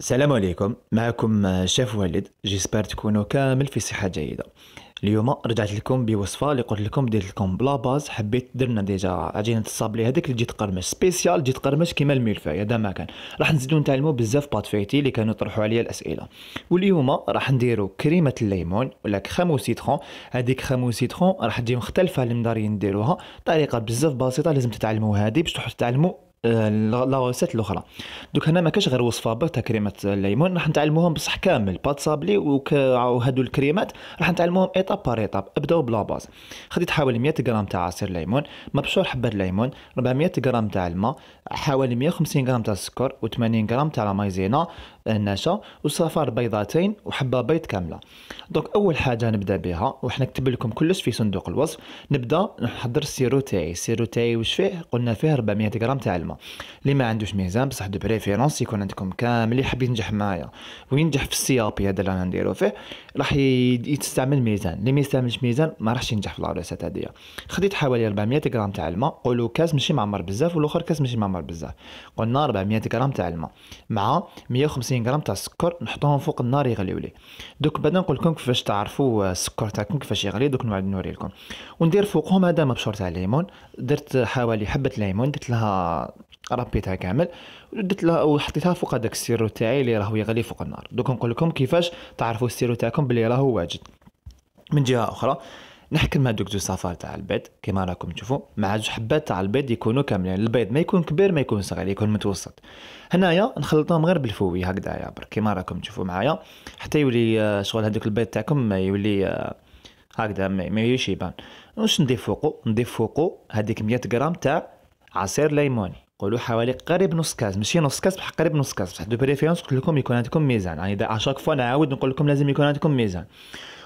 السلام عليكم معكم شيف والد جيسبر تكونوا كامل في صحة جيدة اليوم رجعت لكم بوصفة اللي قلت لكم درت لكم بلا باز حبيت درنا ديجا عجينة الصابلي هذيك اللي جيت قرمش سبيسيال جيت قرمش كيما الميلفاي هذا ما كان راح نزيدو نتعلمو بزاف فيتي اللي كانوا طرحوا عليا الأسئلة واليوم راح نديرو كريمة الليمون ولا كريم سيترون هذيك كريم سيترون راح تجي مختلفة اللي مدارين نديروها طريقة بزاف بسيطة لازم تتعلمو هذه باش تروحو تتعلمو آه، لا ريسيت الاخرى دوك هنا ما كاش غير وصفه برك كريمه الليمون راح نتعلموهم بصح كامل بات صابلي وهادو الكريمات راح نتعلموهم ايطاب بار ايطاب ابداو بلا باز خديت حوالي 100 غرام تاع عصير ليمون مبشور حبه ليمون 400 غرام تاع الماء حوالي 150 غرام تاع السكر و80 غرام تاع المايزينا النشا وصفار بيضتين وحبه بيض كامله دوك اول حاجه نبدا بها وحنا نكتب لكم كلش في صندوق الوصف نبدا نحضر السيرو تاعي السيرو تاعي واش فيه قلنا فيه 400 غرام تاع الماء اللي ما عندوش ميزان بصح دو بريفيرونس يكون عندكم كامل اللي حاب ينجح معايا وينجح في السي ا بي هذا اللي رانا نديرو فيه راح يستعمل ميزان اللي ما يستعملش ميزان ما راحش ينجح في العروسات هذه خديت حوالي 400 غرام تاع الماء قولوا كاس ماشي معمر بزاف والاخر كاس ماشي معمر بزاف قلنا 400 غرام تاع الماء مع 150 غرام تاع السكر نحطوهم فوق النار يغليو لي دوك بعدا نقول لكم كيفاش تعرفوا السكر تاعكم كيفاش يغلي دوك نعاود لكم وندير فوقهم هذا مبشور تاع الليمون درت حوالي حبه ليمون درت لها ربيتها كامل ودت لها وحطيتها فوق داك السيرو تاعي اللي راهو يغلي فوق النار دوك نقول لكم كيفاش تعرفوا السيرو تاعكم بلي راهو واجد من جهه اخرى نحكم دوك جو صفار تاع البيض كما راكم تشوفوا مع جوج حبات تاع البيض يكونوا كاملين البيض ما يكون كبير ما يكون صغير يكون متوسط هنايا نخلطهم غير بالفوي هكذايا برك كما راكم تشوفوا معايا حتى يولي آه، شغل هذوك البيض تاعكم ما يولي آه، هكذا ما يوليش يبان واش نضيف فوقو نضيف فوقو هذيك 100 غرام تاع عصير ليموني قولوا حوالي قريب نص كاس ماشي نص كاس بحق قريب نص كاس بصح دو بريفيرونس قلت لكم يكون عندكم ميزان يعني اذا اشاك فوا نعاود نقول لكم لازم يكون عندكم ميزان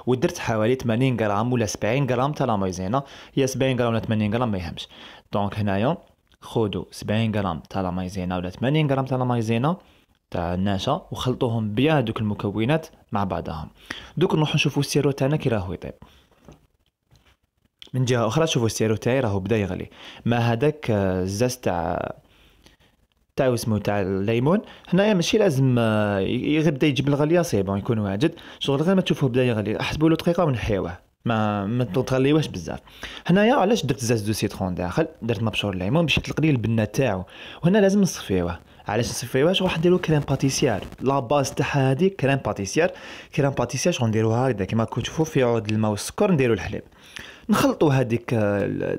ودرت حوالي 80 غرام ولا 70 غرام تاع لا مايزينا هي 70 غرام ولا 80 غرام ما يهمش دونك هنايا خذوا 70 غرام تاع لا مايزينا ولا 80 غرام تاع لا مايزينا تاع النشا وخلطوهم بيان دوك المكونات مع بعضهم دوك نروحو نشوفو السيرو تاعنا كي راهو يطيب من جهه اخرى شوفوا السيرو تاعي راهو بدا يغلي مع هذاك آه، الزاز تاع تاع اسمه تاع الليمون هنايا ماشي لازم آه، يبدا يجيب الغليه سي بون يكون واجد شغل غير ما تشوفوه بدا يغلي احسبوا له دقيقه ونحيوه ما ما تغليوهش بزاف هنايا علاش درت زاز دو سيترون داخل درت مبشور الليمون باش يطلق لي البنه تاعو وهنا لازم نصفيوه علاش اساس باش راح نديرو كريم باتيسيار لا باز تاعها هادي كريم باتيسيار كريم باتيسيار شغل نديروها هكذا كيما راكم تشوفوا في عود الماء والسكر نديرو الحليب نخلطو هذيك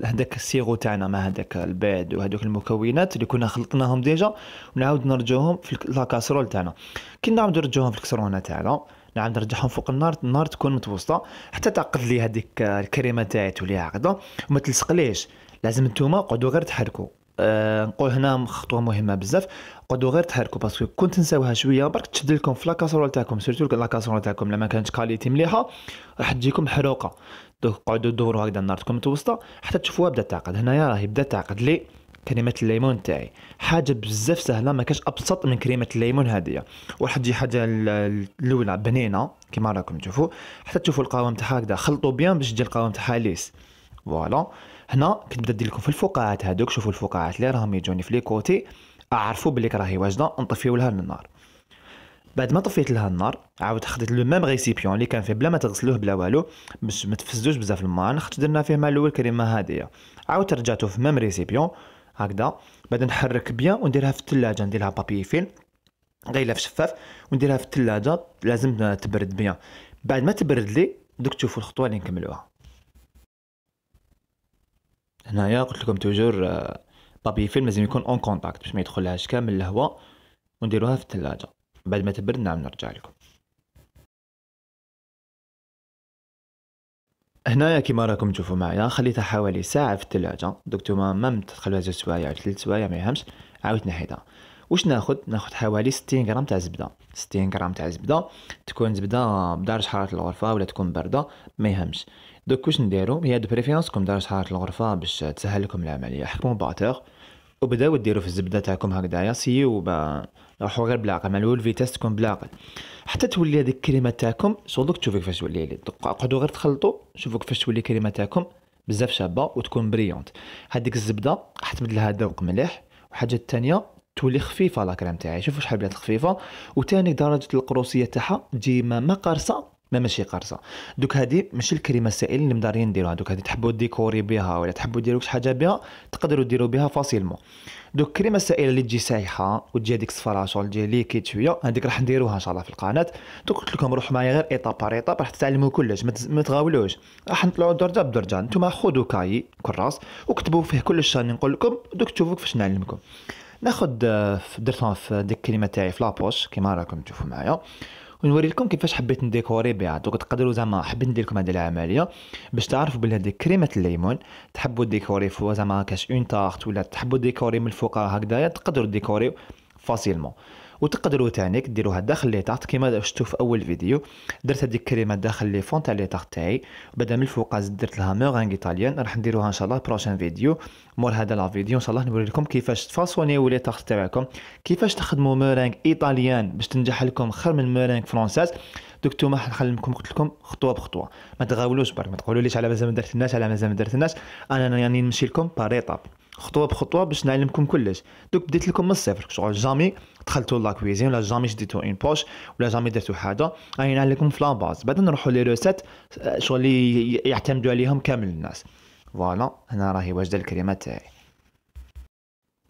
هذاك السيرو تاعنا مع هذاك البيض وهذوك المكونات اللي كنا خلطناهم ديجا ونعاود نرجوهم في لا كاسرول تاعنا كي نعاود نرجوهم في الكسرونه تاعنا نعاود نرجعهم فوق النار النار تكون متوسطه حتى تعقد لي هذيك الكريمه تاعي تولي عقده وما تلصقليش لازم نتوما قعدوا غير تحركوا آه، نقول هنا خطوه مهمه بزاف قعدوا غير تحركوا باسكو كون تنساوها شويه برك تشد لكم في لاكاسرول تاعكم سيرتو لاكاسرول تاعكم لما كانت كاليتي مليحه راح تجيكم حروقه دوك قعدوا دوروا هكذا نارتكم متوسطه حتى تشوفوها بدات تعقد هنايا راهي بدات تعقد لي كريمه الليمون تاعي حاجه بزاف سهله ما كاش ابسط من كريمه الليمون هذه وراح تجي حاجه الاولى بنينه كيما راكم تشوفوا حتى تشوفوا القوام تاعها هكذا خلطوا بيان باش تجي القوام تاعها ليس فوالا هنا كنت ندير لكم في الفقاعات هادوك شوفوا الفقاعات اللي راهم يجوني في لي كوتي اعرفوا بلي راهي واجده نطفيو لها النار بعد ما طفيت لها النار عاود خديت لو ميم ريسيبيون اللي كان فيه بلا ما تغسلوه بلا والو باش ما تفزوش بزاف الماء خدت درنا فيه مع الاول كريمه هاديه عاود رجعته في ميم ريسيبيون هكذا بعد نحرك بيان ونديرها في الثلاجه نديرها بابي فيل غير في شفاف ونديرها في الثلاجه لازم تبرد بيان بعد ما تبرد لي دوك تشوفوا الخطوه اللي نكملوها هنايا قلت لكم توجور آه، بابي فيلم لازم يكون اون كونتاكت باش ما يدخلهاش كامل الهواء ونديروها في الثلاجه بعد ما تبرد نعم نرجع لكم هنايا كيما راكم تشوفوا معايا خليتها حوالي ساعه في الثلاجه دوك نتوما مام تدخلوها زوج سوايع ولا ثلاث سوايع ما يهمش عاودت نحيدها واش ناخذ ناخذ حوالي 60 غرام تاع زبده 60 غرام تاع زبده تكون زبده بدرجه حراره الغرفه ولا تكون بارده ما يهمش دوك واش نديرو هي دو كوم دار شحال الغرفه باش تسهل لكم العمليه حكموا باتور وبداو ديروا في الزبده تاعكم هكذايا سيو راحوا غير بالعقل مع الاول فيتاس تكون بالعقل حتى تولي هذيك الكلمه تاعكم شغلك تشوفي كيفاش تولي دوك اقعدوا غير تخلطوا شوفوا كيفاش تولي الكلمه تاعكم بزاف شابه وتكون بريونت هذيك الزبده حتمد لها ذوق مليح وحاجه الثانيه تولي خفيفه لا كريم تاعي شوفوا شحال بلات خفيفه وثاني درجه القروسيه تاعها تجي ما قارصه ما ماشي قرصه دوك هادي ماشي الكريمه السائله اللي مدارين نديروها دوك هادي تحبوا ديكوري بها ولا تحبوا ديروا شي حاجه بها تقدروا ديروا بها فاسيلمون دوك الكريمه السائله اللي تجي سايحه وتجي هذيك صفراء شغل تجي ليكيد شويه هذيك راح نديروها ان شاء الله في القناه دوك قلت لكم روحوا معايا غير ايطاب بار ايطاب راح تتعلموا كلش ما تغاولوش راح نطلعوا درجه بدرجه نتوما خذوا كاي كراس وكتبوا فيه كل راني نقول لكم دوك تشوفوا كيفاش نعلمكم ناخذ آه، درتهم في ديك الكلمه تاعي في لابوش كيما راكم تشوفوا معايا ونوري لكم كيفاش حبيت نديكوري بها دوك تقدروا زعما حبيت ندير لكم هذه العمليه باش تعرفوا بلي هذه كريمه الليمون تحبوا ديكوري فوا زعما كاش اون تارت ولا تحبوا ديكوري من الفوق هكذايا تقدروا ديكوري فاسيلمون وتقدروا تاني ديروها داخل لي تحت كيما شفتوا في اول فيديو درت هذيك الكريمه داخل لي فون تاع لي تحت تاعي بعدا من الفوق درت لها ميغانغ ايطاليان راح نديروها ان شاء الله بروشين فيديو مور هذا لا فيديو ان شاء الله نوري لكم كيفاش تفاصوني لي تحت تاعكم كيفاش تخدموا ميرانغ ايطاليان باش تنجح لكم خير من ميرانغ فرونساز دوك نتوما نخليكم قلت لكم خطوه بخطوه ما تغاولوش برك ما تقولوليش على مازال ما درتناش على مازال ما درتناش انا يعني نمشي لكم باريطاب خطوه بخطوه باش نعلمكم كلش دوك بديت لكم من الصفر شغل جامي دخلتوا لا كويزين ولا جامي شديتوا ان بوش ولا جامي درتوا حاجه راني نعلمكم في لاباز بعد نروحوا لي روسيت شغل يعتمدوا عليهم كامل الناس فوالا هنا راهي واجده الكريمه تاعي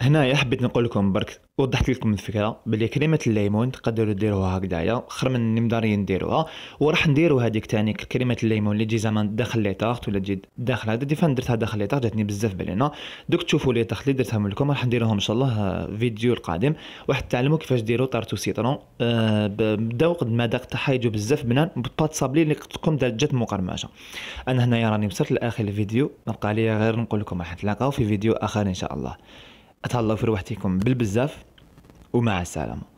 هنايا حبيت نقول لكم برك وضحت لكم الفكره بلي كريمه الليمون تقدروا ديروها هكذايا خير من اللي مدارين نديروها وراح نديروا هذيك تاني كريمه الليمون اللي تجي زعما داخل لي طاخت ولا تجي داخل هذا فان درتها داخل لي طاخت جاتني بزاف بلينا دوك تشوفوا لي طاخت اللي درتهم لكم راح نديرهم ان شاء الله فيديو القادم واحد تعلموا كيفاش ديروا طارتو سيترون أه بدوق المذاق تاعها يجو بزاف بنان بات صابلي اللي قلت لكم جات مقرمشه انا هنايا راني وصلت لاخر الفيديو بقى لي غير نقول لكم راح نتلاقاو في فيديو اخر ان شاء الله اتهلاو في روحتكم بالبزاف ومع السلامه